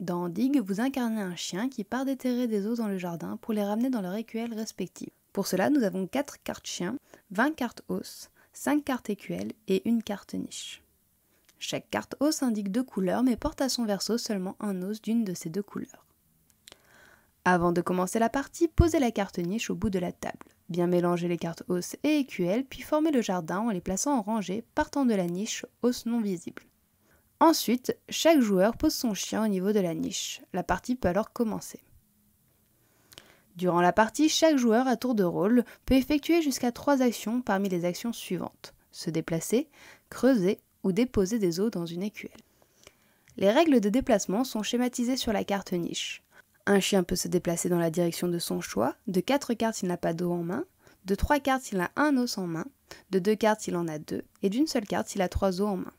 Dans Dig, vous incarnez un chien qui part déterrer des os dans le jardin pour les ramener dans leur écuelle respective. Pour cela, nous avons 4 cartes chien, 20 cartes os, 5 cartes écuelles et une carte niche. Chaque carte os indique deux couleurs mais porte à son verso seulement un os d'une de ces deux couleurs. Avant de commencer la partie, posez la carte niche au bout de la table. Bien mélanger les cartes os et écuelle, puis formez le jardin en les plaçant en rangée, partant de la niche os non visible. Ensuite, chaque joueur pose son chien au niveau de la niche. La partie peut alors commencer. Durant la partie, chaque joueur à tour de rôle peut effectuer jusqu'à trois actions parmi les actions suivantes se déplacer, creuser ou déposer des os dans une écuelle. Les règles de déplacement sont schématisées sur la carte niche. Un chien peut se déplacer dans la direction de son choix, de 4 cartes s'il n'a pas d'eau en main, de 3 cartes s'il a un os en main, de 2 cartes s'il en a deux, et d'une seule carte s'il a trois os en main.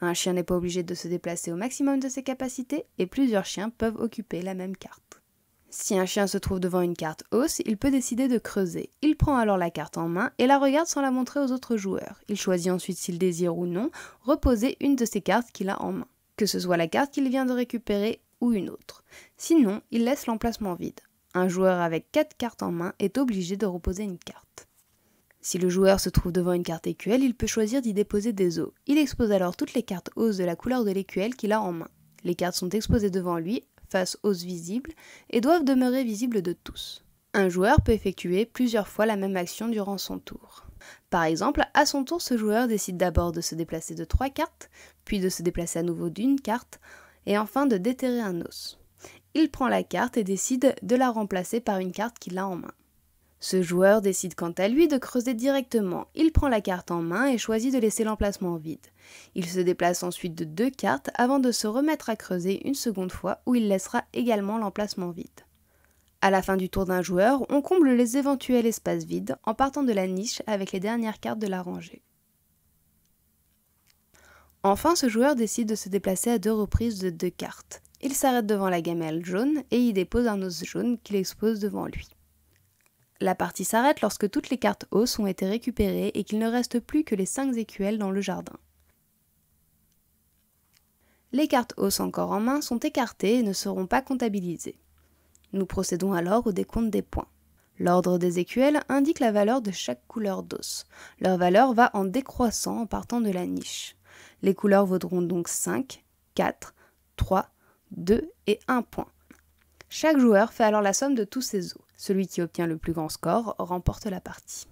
Un chien n'est pas obligé de se déplacer au maximum de ses capacités et plusieurs chiens peuvent occuper la même carte. Si un chien se trouve devant une carte hausse, il peut décider de creuser. Il prend alors la carte en main et la regarde sans la montrer aux autres joueurs. Il choisit ensuite s'il désire ou non reposer une de ses cartes qu'il a en main, que ce soit la carte qu'il vient de récupérer ou une autre. Sinon, il laisse l'emplacement vide. Un joueur avec 4 cartes en main est obligé de reposer une carte. Si le joueur se trouve devant une carte écuelle, il peut choisir d'y déposer des os. Il expose alors toutes les cartes os de la couleur de l'écuelle qu'il a en main. Les cartes sont exposées devant lui, face os visible, et doivent demeurer visibles de tous. Un joueur peut effectuer plusieurs fois la même action durant son tour. Par exemple, à son tour, ce joueur décide d'abord de se déplacer de trois cartes, puis de se déplacer à nouveau d'une carte, et enfin de déterrer un os. Il prend la carte et décide de la remplacer par une carte qu'il a en main. Ce joueur décide quant à lui de creuser directement. Il prend la carte en main et choisit de laisser l'emplacement vide. Il se déplace ensuite de deux cartes avant de se remettre à creuser une seconde fois où il laissera également l'emplacement vide. À la fin du tour d'un joueur, on comble les éventuels espaces vides en partant de la niche avec les dernières cartes de la rangée. Enfin, ce joueur décide de se déplacer à deux reprises de deux cartes. Il s'arrête devant la gamelle jaune et y dépose un os jaune qu'il expose devant lui. La partie s'arrête lorsque toutes les cartes os ont été récupérées et qu'il ne reste plus que les 5 écuelles dans le jardin. Les cartes os encore en main sont écartées et ne seront pas comptabilisées. Nous procédons alors au décompte des points. L'ordre des écuelles indique la valeur de chaque couleur d'os. Leur valeur va en décroissant en partant de la niche. Les couleurs vaudront donc 5, 4, 3, 2 et 1 point. Chaque joueur fait alors la somme de tous ses os. Celui qui obtient le plus grand score remporte la partie.